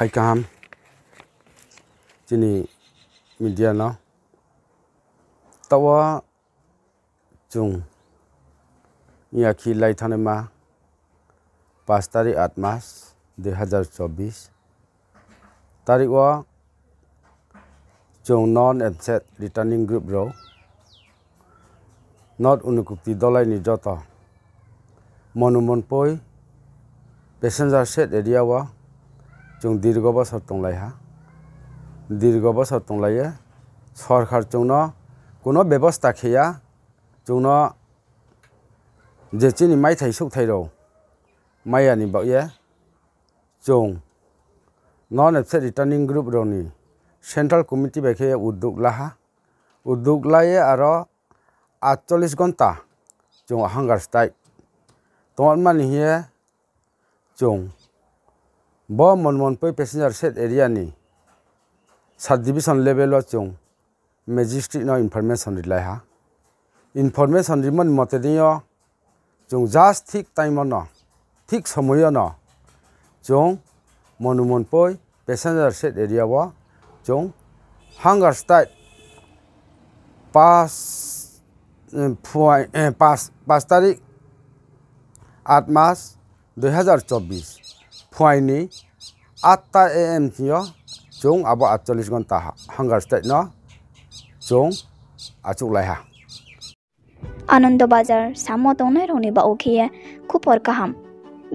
phải cam chỉ ni mình đi nó tao chung nhà khi lấy thằng mà পাঁচ তারিখ আট মাস দুই হাজার চব্বিশ তারিখ ও চৌ নন এডসেট রিটার্নিং গ্রুপ রৌ নট অনুকুক্তি দলাই নিজত মনুমন পই পেসেঞ্জার সেট এরিয়া ও जों दीर्घ बसर तंलाइहा दीर्घ बसर तंलाइए सरकार जोंनो কোনো ব্যবস্থা খেয়া যৌন যেচিনি মাই থাই সৌথাই রৌ মাইয়ানি বাকয়ে চৌ নন এপসে রিটার্নিং গ্রুপ রনি সেন্ট্রাল কমিটি বেখে উদ্যোগ লাহা উদ্যোগ লাইয়ে আর আটচল্লিশ ঘন্টা চৌ হাঙ্গার স্ট্রাইক তোমার মানে চৌ bo mon mon pe passenger set area ni subdivision level chung magistrate no information rilai ha information riman mate dio chung just thik time no thik samoy no chung mon mon pe passenger set area wa chung hangar style pass পাঁচ পাঁচ তাৰিখ আঠ মাৰ্চ দুহেজাৰ চৌবিছ খুয়াইনি আটটা A M চিও চং আবো আটচল্লিশ ঘন্টা হাঙ্গার স্টেট ন চং আচুক লাইহা আনন্দ বাজার সামো তংনাই রংনি বা ওখিয়ে খুপর কাহাম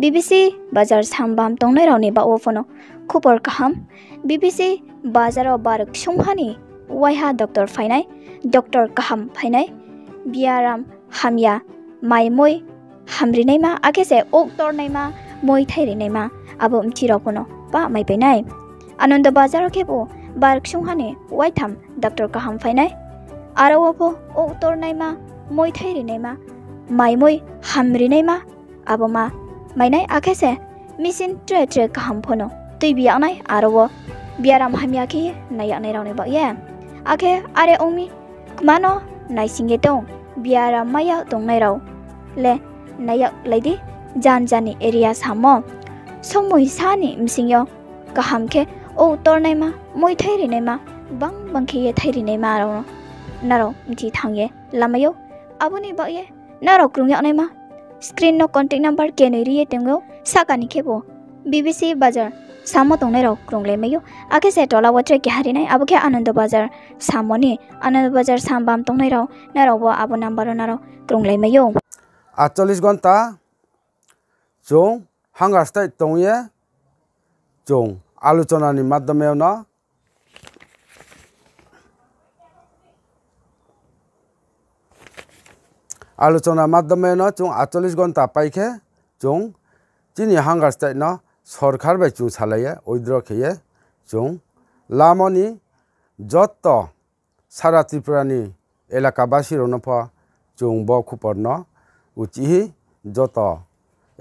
বিবিসি বাজার সামবাম তংনাই রংনি বা ওফনো খুপর কাহাম বিবিসি বাজার বারক সংহানি ওয়াইহা ডক্টর ফাইনাই ডক্টর কাহাম ফাইনাই বিয়ারাম হামিয়া মাই মই হামরিনাইমা আগেসে ওক তরনাইমা মই থাইরিনাইমা abo umthirakono pa mai painai ananda bazar khebo bark sunghane waitham doctor ka ham fainai aro opo o utor naima moi thairi naima mai moi hamri naima abo ma mainai akhese misin tre tre ka ham phono tui biak nai aro biaram hamya ki nayak nai rawnai ba ye akhe are ongmi kmano nai singe tong biaram maya tong nai raw le nayak laidi jan jani area samo सो मुई सानी मिसिङयो कहाम खे ओ तर्नेमा मै थैरिनेमा बङ बङखे ये थैरिनेमा आरौ नरौ मिठी थाङे लामायो अबुनि बये नरौ क्रुङ्गे अनेमा स्क्रिन नो कन्ट्याक्ट नम्बर के नै रिए टेङ्गौ साकानि खेबो बिबिसी बजार साम तौने रौ क्रुङ्लेमेयो आखे से टला वत्रे घ्यारि नै अब खे आनन्द बजार सामोनि आनन्द बजार साम बाम तौने रौ नरौ बो अब नम्बर नरौ क्रुङ्लेमेयो आठचल्लिस घन्टा जो হাঙ্গাসটাই তঙিয়ে চৌ আলোচনার মাধ্যমে না আলোচনার মাধ্যমে ন চৌ আটচল্লিশ ঘন্টা পাইখে চৌ চিনি হাঙ্গাসটাই ন সরকার বাই চৌ সালাইয়ে ঐদ্র খেয়ে চৌ লামনি যত সারা ত্রিপুরানি এলাকাবাসীর নফ চৌ বকুপর্ণ উচিহি যত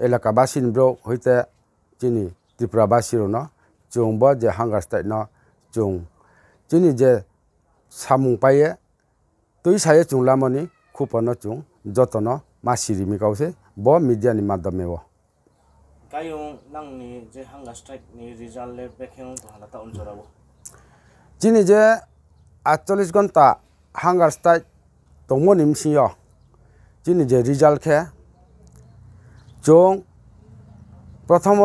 এলাকাবাসীনব্রো হইতে চিনি ত্রিপুরাবাসীরনো চুংব যে হাঙ্গার স্টাইটনো চুং চিনি যে সামুং পাইয়ে তুই সাইয়ে চুংলামনি খুপনো চুং যতন মাসিরিমি কাউসে ব মিডিয়ানি মাধ্যমেব গায়ং নাংনি যে হাঙ্গার স্ট্রাইকনি রিজাল্টে বেখেং হালাতা অঞ্চলাব চিনি যে আটচল্লিশ ঘন্টা হাঙ্গার স্ট্রাইক দমনিমসিয় চিনি যে রিজাল্ট খে ଚୋଙ୍ଗ ପ୍ରଥମ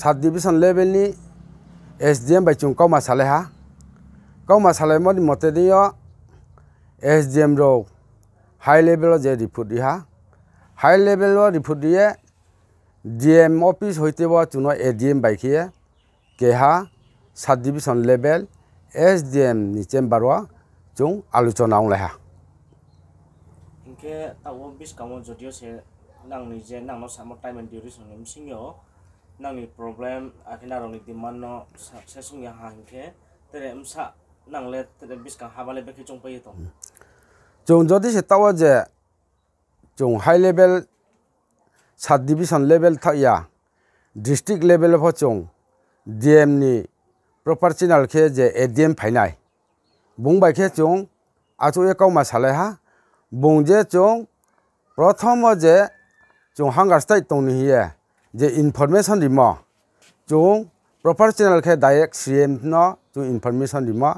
ସାତ ଡିଭିଜନ ଲେଭେଲି ଏସ୍ ଡି ଏମ୍ ବାଇ ଚୁଙ୍ଗ କମାସାଲେହା କମାସାଲେ ମରି ମୋତେ ଦିଅ ଏସ୍ ଡି ଏମ୍ର ହାଇ ଲେଭେଲ ଯେ ରିପୋର୍ଟ ଦିହା ହାଇ ଲେଭେଲର ରିପୋର୍ଟ ଦିଏ ଡି ଏମ୍ ଅଫିସ୍ ହୋଇଥିବ ଚୁନ ଏ ଡି ଏମ୍ ବାଇକିଏ କେହା ସାତ division level S D M chamber ଚୁଙ୍ଗ ଆଲୋଚନା ଅଣଲେହା nang ni je nang no samo time and duration nim singyo nang ni problem akina rong ni demand no success sung ya hang ke tere msa nang le tere biska habale be ki chong pai to jong jodi se tawa je jong high level sat division level sub division level থাকা district level ফচং DM নি proper channel খে যে ADM ফাইনাই বুংবাই খে চং আচু একাউমা সালেহা বুং যে চং প্রথম যে chung hangar state tong ni ye je information rima chung proportional khe direct cm no chung information rima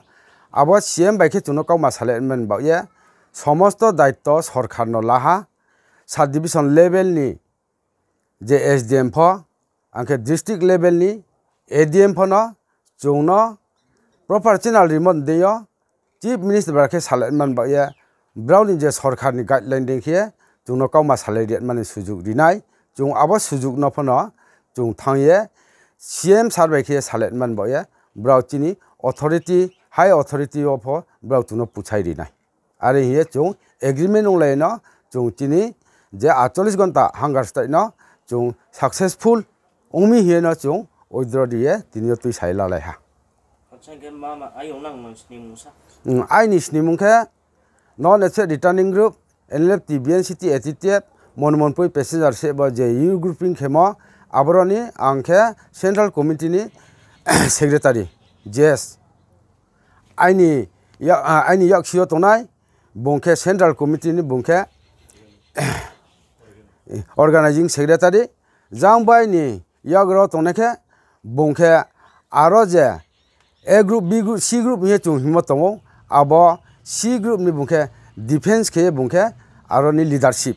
abo cm bai khe chuno kauma sale men ba ye সমস্ত দায়িত্ব সরকার লাহা সাব ডিভিশন লেভেলনি যে এসডিএম ফ আংকে district লেভেলনি ADM ফন চৌন প্রপারচনাল রিমন দিও চিফ মিনিস্টার বাকে সালেমান বাকে ব্রাউনি যে সরকারনি গাইডলাইন দেখিয়ে জুনো কমাশালে রেটমানে সুযোগ দিনাই জু আবো সুযোগ নফনো জু থে সি এম সার বাইকে সালেটমান বয়ে ব্রাউটি অথরিটি হাই অথরিটি অফ ব্রাউটুনো পুছাই দিনাই আর ইয়ে জু এগ্রিমেন্ট নলাইন জু তিনি যে আটচল্লিশ ঘন্টা হাঙ্গার স্টাইন জু সাকসেসফুল উমি হিয়ে জু উইদ্র দিয়ে তিনি তুই সাই লাইহা আইনি স্নিমুখে নন এসে returning group LF TBN CT ATTF मनमनपुर पेसेंजर से जे यू ग्रुपिंग खेम आबरनी आंखे सेंट्रल कमिटीनि सेक्रेटारि जेएस आइनि आइनि यक्षियो तनाय बंखे सेंट्रल कमिटीनि बंखे अर्गानाइजिंग सेक्रेटारि जां बाइनि यग्र तनेखे बंखे आरो जे A group B group C group हिए चुं हिमत दङ आब' सि ग्रुपनि बुंखे डिफेन्स खे बुंखे আর লিডারশিপ